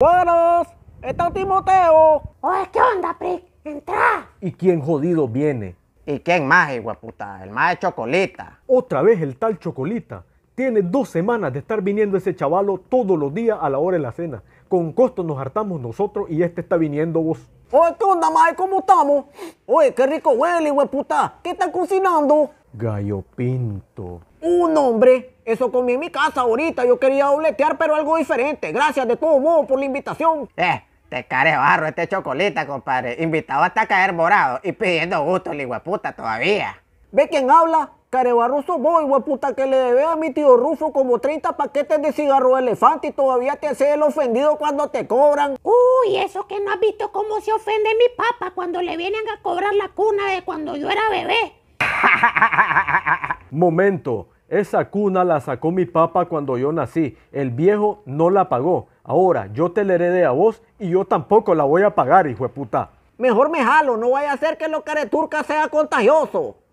Buenas, está Timoteo. Oye, ¿qué onda, Prick? Entra. ¿Y quién jodido viene? ¿Y quién más, puta? El más de Chocolita. Otra vez el tal Chocolita. Tiene dos semanas de estar viniendo ese chavalo todos los días a la hora de la cena. Con costo nos hartamos nosotros y este está viniendo vos. Oye, ¿qué onda, mae? ¿Cómo estamos? Oye, qué rico huele, puta. ¿Qué están cocinando? Gallo pinto. Un hombre eso comí en mi casa ahorita. Yo quería dobletear, pero algo diferente. Gracias de todo modo por la invitación. Eh, te care barro este chocolita, compadre. Invitado hasta caer morado y pidiendo gusto, el puta todavía. ¿Ve quién habla? Carebarro sos vos, puta, que le debe a mi tío Rufo como 30 paquetes de cigarro de elefante y todavía te hace el ofendido cuando te cobran. Uy, eso que no has visto cómo se ofende mi papá cuando le vienen a cobrar la cuna de cuando yo era bebé. Momento, esa cuna la sacó mi papá cuando yo nací. El viejo no la pagó. Ahora yo te la heredé a vos y yo tampoco la voy a pagar, hijo de puta. Mejor me jalo, no vaya a ser que lo careturca sea contagioso.